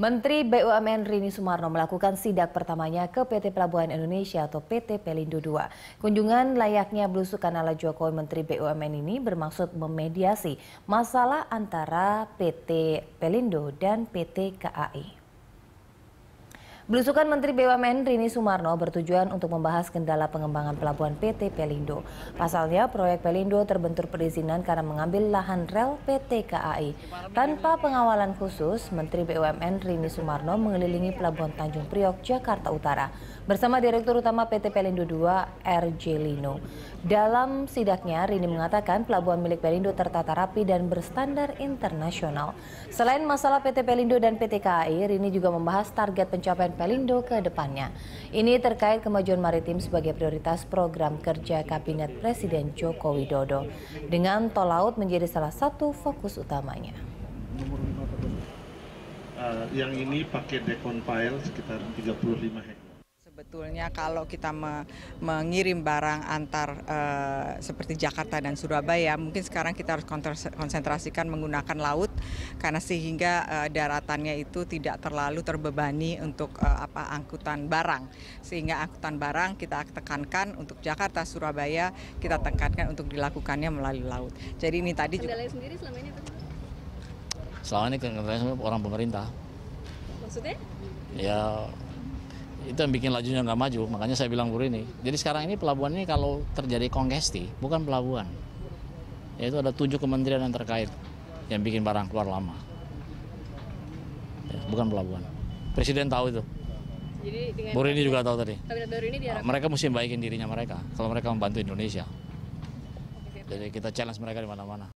Menteri BUMN Rini Sumarno melakukan sidak pertamanya ke PT Pelabuhan Indonesia atau PT Pelindo II. Kunjungan layaknya belusukan ala Jokowi Menteri BUMN ini bermaksud memediasi masalah antara PT Pelindo dan PT KAI. Belusukan Menteri BUMN Rini Sumarno bertujuan untuk membahas kendala pengembangan pelabuhan PT Pelindo. Pasalnya, proyek Pelindo terbentur perizinan karena mengambil lahan rel PT KAI. Tanpa pengawalan khusus, Menteri BUMN Rini Sumarno mengelilingi pelabuhan Tanjung Priok, Jakarta Utara bersama Direktur Utama PT Pelindo II, RJ Lino. Dalam sidaknya, Rini mengatakan pelabuhan milik Pelindo tertata rapi dan berstandar internasional. Selain masalah PT Pelindo dan PT KAI, Rini juga membahas target pencapaian dan Pelindo ke depannya. Ini terkait kemajuan maritim sebagai prioritas program kerja Kabinet Presiden Joko Widodo dengan tol laut menjadi salah satu fokus utamanya. Uh, yang ini pakai dekon file sekitar 35 hektar. Sebetulnya kalau kita me mengirim barang antar uh, seperti Jakarta dan Surabaya, mungkin sekarang kita harus konsentrasikan menggunakan laut karena sehingga uh, daratannya itu tidak terlalu terbebani untuk uh, apa angkutan barang. Sehingga angkutan barang kita tekankan untuk Jakarta, Surabaya kita tekankan untuk dilakukannya melalui laut. Jadi ini tadi juga. sendiri selama ini apa? Selama ini orang pemerintah. Maksudnya? Ya itu yang bikin lajunya nggak maju makanya saya bilang buru ini jadi sekarang ini pelabuhan ini kalau terjadi kongesti bukan pelabuhan yaitu ada tujuh kementerian yang terkait yang bikin barang keluar lama ya, bukan pelabuhan presiden tahu itu buru ini juga tahu tadi mereka mesti baikin dirinya mereka kalau mereka membantu Indonesia jadi kita challenge mereka di mana-mana